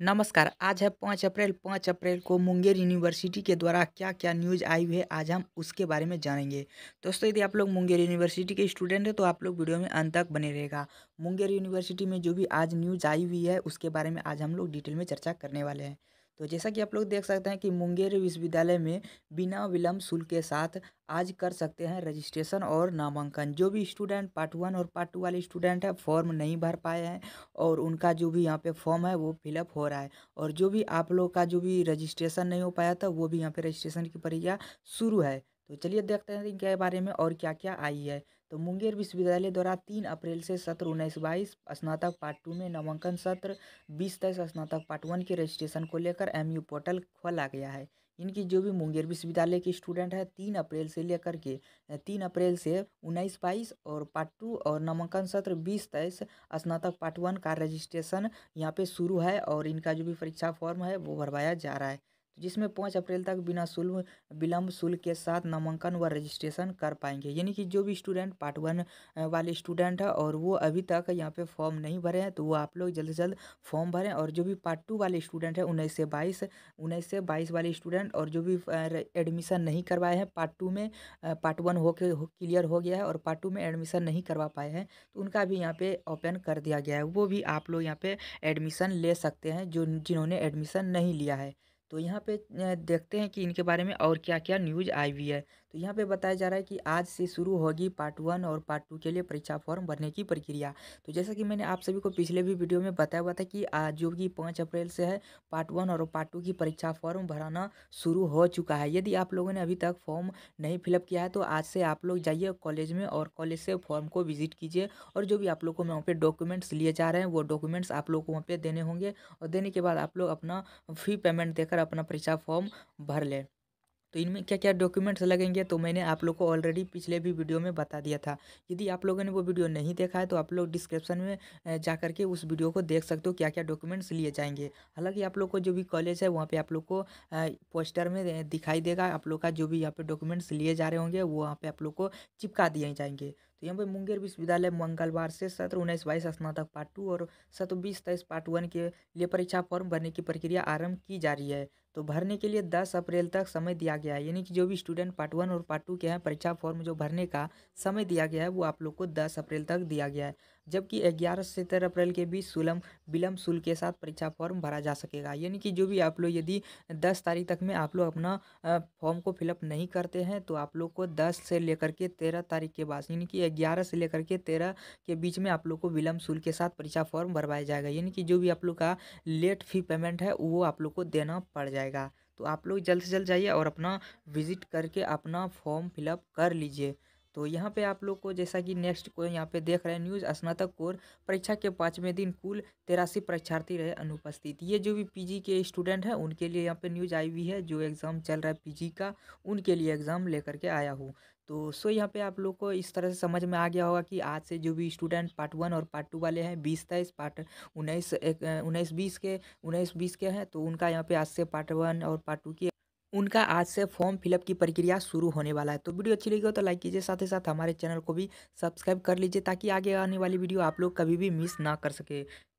नमस्कार आज है पाँच अप्रैल पाँच अप्रैल को मुंगेर यूनिवर्सिटी के द्वारा क्या क्या न्यूज़ आई हुई है आज हम उसके बारे में जानेंगे दोस्तों यदि आप लोग मुंगेर यूनिवर्सिटी के स्टूडेंट हैं तो आप लोग वीडियो में अंत तक बने रहेगा मुंगेर यूनिवर्सिटी में जो भी आज न्यूज़ आई हुई है उसके बारे में आज हम लोग डिटेल में चर्चा करने वाले हैं तो जैसा कि आप लोग देख सकते हैं कि मुंगेर विश्वविद्यालय में बिना विलम्ब शुल्क के साथ आज कर सकते हैं रजिस्ट्रेशन और नामांकन जो भी स्टूडेंट पार्ट वन और पार्ट टू वाले स्टूडेंट है फॉर्म नहीं भर पाए हैं और उनका जो भी यहाँ पे फॉर्म है वो फिलअप हो रहा है और जो भी आप लोग का जो भी रजिस्ट्रेशन नहीं हो पाया था वो भी यहाँ पर रजिस्ट्रेशन की प्रक्रिया शुरू है तो चलिए देखते हैं इनके बारे में और क्या क्या आई है तो मुंगेर विश्वविद्यालय द्वारा तीन अप्रैल से सत्र उन्नीस बाईस स्नातक पार्ट टू में नामांकन सत्र बीस तेईस स्नातक पार्ट वन के रजिस्ट्रेशन को लेकर एमयू पोर्टल खोला गया है इनकी जो भी मुंगेर विश्वविद्यालय के स्टूडेंट है तीन अप्रैल से लेकर के तीन अप्रैल से उन्नीस बाईस और पार्ट टू और नामांकन सत्र बीस तेईस स्नातक पार्ट वन का रजिस्ट्रेशन यहाँ पे शुरू है और इनका जो भी परीक्षा फॉर्म है वो भरवाया जा रहा है जिसमें पाँच अप्रैल तक बिना शुल्क विलम्ब शुल्क के साथ नामांकन व रजिस्ट्रेशन कर पाएंगे यानी कि जो भी स्टूडेंट पार्ट वन वाले स्टूडेंट हैं और वो अभी तक यहाँ पे फॉर्म नहीं भरे हैं तो वो आप लोग जल्द से जल्द फॉर्म भरें और जो भी पार्ट टू वाले स्टूडेंट हैं उन्नीस से बाईस उन्नीस से बाईस वाले स्टूडेंट और जो भी एडमिशन नहीं करवाए हैं पार्ट टू में पार्ट वन हो के क्लियर हो गया है और पार्ट टू में एडमिशन नहीं करवा पाए हैं तो उनका भी यहाँ पर ओपन कर दिया गया है वो भी आप लोग यहाँ पे एडमिशन ले सकते हैं जो जिन्होंने एडमिशन नहीं लिया है तो यहाँ पे देखते हैं कि इनके बारे में और क्या क्या न्यूज़ आई हुई है तो यहाँ पे बताया जा रहा है कि आज से शुरू होगी पार्ट वन और पार्ट टू के लिए परीक्षा फॉर्म भरने की प्रक्रिया तो जैसा कि मैंने आप सभी को पिछले भी वीडियो में बताया हुआ था कि आज जो कि पाँच अप्रैल से है पार्ट वन और पार्ट टू की परीक्षा फॉर्म भराना शुरू हो चुका है यदि आप लोगों ने अभी तक फॉर्म नहीं फिलअप किया है तो आज से आप लोग जाइए कॉलेज में और कॉलेज से फॉर्म को विजिट कीजिए और जो भी आप लोग को वहाँ पर डॉक्यूमेंट्स लिए जा रहे हैं वो डॉक्यूमेंट्स आप लोग को वहाँ पर देने होंगे और देने के बाद आप लोग अपना फी पेमेंट देकर अपना परीक्षा फॉर्म भर लें तो इनमें क्या क्या डॉक्यूमेंट्स लगेंगे तो मैंने आप लोग को ऑलरेडी पिछले भी वीडियो में बता दिया था यदि आप लोगों ने वो वीडियो नहीं देखा है तो आप लोग डिस्क्रिप्शन में जा करके उस वीडियो को देख सकते हो क्या क्या डॉक्यूमेंट्स लिए जाएंगे हालांकि आप लोग को जो भी कॉलेज है वहाँ पर आप लोग को पोस्टर में दिखाई देगा आप लोग का जो भी यहाँ पर डॉक्यूमेंट्स लिए जा रहे होंगे वो वहाँ पर आप लोग को चिपका दिए जाएंगे तो यहाँ पर मुंगेर विश्वविद्यालय मंगलवार से सत्र उन्नीस बाईस स्नातक पार्ट टू और सत्र बीस तेईस पार्ट वन के लिए परीक्षा फॉर्म भरने की प्रक्रिया आरंभ की जा रही है तो भरने के लिए दस अप्रैल तक समय दिया गया है यानी कि जो भी स्टूडेंट पार्ट वन और पार्ट टू के हैं परीक्षा फॉर्म जो भरने का समय दिया गया है वो आप लोग को दस अप्रैल तक दिया गया है जबकि ग्यारह से तेरह अप्रैल के बीच सुलम विलम्ब शुल्क के साथ परीक्षा फॉर्म भरा जा सकेगा यानी कि जो भी आप लोग यदि दस तारीख तक में आप लोग अपना फॉर्म को फिलअप नहीं करते हैं तो आप लोग को दस से लेकर के तेरह तारीख के बाद यानी कि ग्यारह से लेकर के तेरह के बीच में आप लोग को विलम्ब शुल्क के साथ परीक्षा फॉर्म भरवाया जाएगा यानी कि जो भी आप लोग का लेट फी पेमेंट है वो आप लोग को देना पड़ जाएगा तो आप लोग जल्द से जल्द जाइए और अपना विजिट करके अपना फॉर्म फिलअप कर लीजिए तो यहाँ पे आप लोग को जैसा कि नेक्स्ट को यहाँ पे देख रहे हैं न्यूज़ स्नातक कोर परीक्षा के पाँचवें दिन कुल तेरासी परीक्षार्थी रहे अनुपस्थित ये जो भी पीजी के स्टूडेंट हैं उनके लिए यहाँ पे न्यूज़ आई हुई है जो एग्ज़ाम चल रहा है पीजी का उनके लिए एग्ज़ाम लेकर के आया हूँ तो सो यहाँ पे आप लोग को इस तरह से समझ में आ गया होगा कि आज से जो भी स्टूडेंट पार्ट वन और पार्ट टू वाले हैं बीस तेईस पार्ट उन्नीस उन्नीस बीस के उन्नीस बीस के हैं तो उनका यहाँ पे आज से पार्ट वन और पार्ट टू की उनका आज से फॉर्म फिलअप की प्रक्रिया शुरू होने वाला है तो वीडियो अच्छी लगी हो तो लाइक कीजिए साथ ही साथ हमारे चैनल को भी सब्सक्राइब कर लीजिए ताकि आगे आने वाली वीडियो आप लोग कभी भी मिस ना कर सके